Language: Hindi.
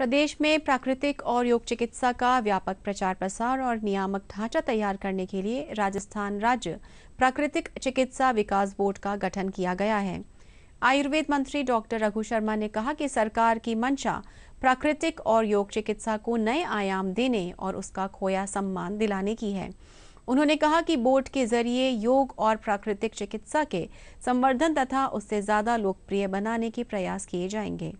प्रदेश में प्राकृतिक और योग चिकित्सा का व्यापक प्रचार प्रसार और नियामक ढांचा तैयार करने के लिए राजस्थान राज्य प्राकृतिक चिकित्सा विकास बोर्ड का गठन किया गया है आयुर्वेद मंत्री डॉक्टर रघु शर्मा ने कहा कि सरकार की मंशा प्राकृतिक और योग चिकित्सा को नए आयाम देने और उसका खोया सम्मान दिलाने की है उन्होंने कहा कि बोर्ड के जरिए योग और प्राकृतिक चिकित्सा के संवर्धन तथा उससे ज्यादा लोकप्रिय बनाने के प्रयास किए जाएंगे